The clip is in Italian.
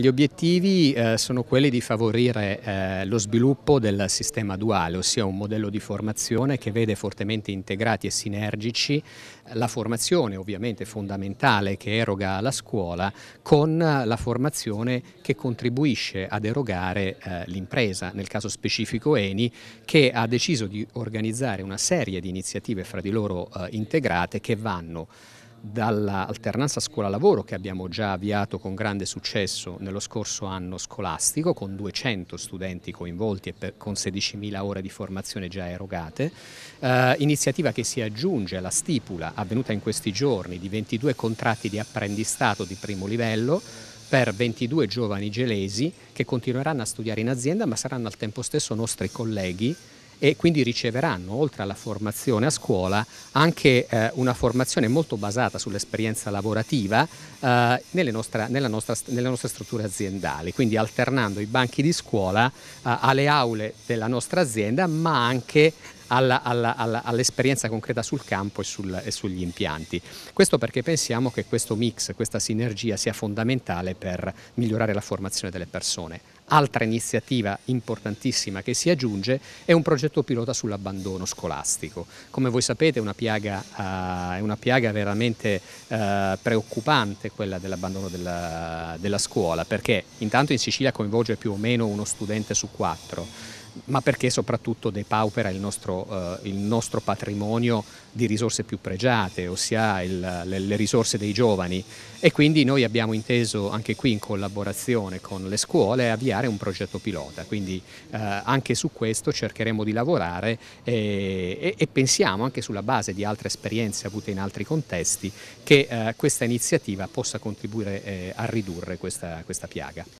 Gli obiettivi eh, sono quelli di favorire eh, lo sviluppo del sistema duale, ossia un modello di formazione che vede fortemente integrati e sinergici la formazione ovviamente fondamentale che eroga la scuola con la formazione che contribuisce ad erogare eh, l'impresa, nel caso specifico Eni, che ha deciso di organizzare una serie di iniziative fra di loro eh, integrate che vanno dall'alternanza scuola-lavoro che abbiamo già avviato con grande successo nello scorso anno scolastico con 200 studenti coinvolti e per, con 16.000 ore di formazione già erogate, eh, iniziativa che si aggiunge alla stipula avvenuta in questi giorni di 22 contratti di apprendistato di primo livello per 22 giovani gelesi che continueranno a studiare in azienda ma saranno al tempo stesso nostri colleghi e quindi riceveranno, oltre alla formazione a scuola, anche eh, una formazione molto basata sull'esperienza lavorativa eh, nostra, nella nostra, nelle nostre strutture aziendali, quindi alternando i banchi di scuola eh, alle aule della nostra azienda, ma anche alla, alla, alla, all'esperienza concreta sul campo e, sul, e, sugli impianti. Questo perché pensiamo che questo mix, questa sinergia sia fondamentale per migliorare la formazione delle persone. Altra iniziativa importantissima che si aggiunge è un progetto pilota sull'abbandono scolastico. Come voi sapete è una piaga, eh, è una piaga veramente eh, preoccupante quella dell'abbandono della, della scuola perché intanto in Sicilia coinvolge più o meno uno studente su quattro ma perché soprattutto depaupera il nostro, eh, il nostro patrimonio di risorse più pregiate, ossia il, le, le risorse dei giovani. E quindi noi abbiamo inteso anche qui in collaborazione con le scuole avviare un progetto pilota, quindi eh, anche su questo cercheremo di lavorare e, e, e, pensiamo anche sulla base di altre esperienze avute in altri contesti che eh, questa iniziativa possa contribuire eh, a ridurre questa, questa piaga.